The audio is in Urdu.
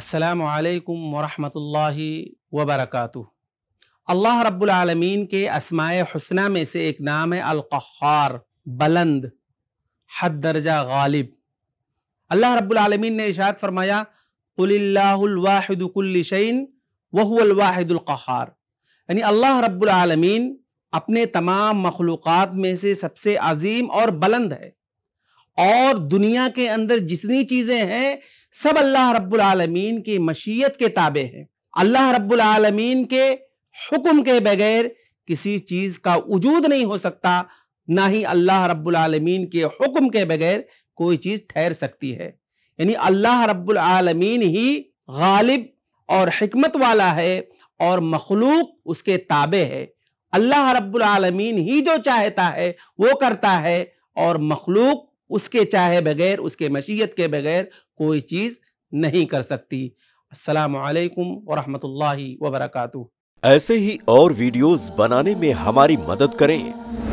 السلام علیکم ورحمۃ اللہ وبرکاتہ اللہ رب العالمین کے اسماء حسنہ میں سے ایک نام ہے القخار بلند حد درجہ غالب اللہ رب العالمین نے اشاعت کل شعین وہو الواحد القخار یعنی اللہ رب العالمین اپنے تمام مخلوقات میں سے سب سے عظیم اور بلند ہے اور دنیا کے اندر جتنی چیزیں ہیں سب اللہ رب العالمین کی مشیت کے تابع ہیں اللہ رب العالمین کے حکم کے بغیر کسی چیز کا وجود نہیں ہو سکتا نہ ہی اللہ رب العالمین کے حکم کے بغیر کوئی چیز ٹھہر سکتی ہے یعنی اللہ رب العالمین ہی غالب اور حکمت والا ہے اور مخلوق اس کے تابع ہے اللہ رب العالمین ہی جو چاہتا ہے وہ کرتا ہے اور مخلوق اس کے چاہے بغیر اس کے مشیت کے بغیر کوئی چیز نہیں کر سکتی السلام علیکم ورحمۃ اللہ وبرکاتہ ایسے ہی اور ویڈیوز بنانے میں ہماری مدد کریں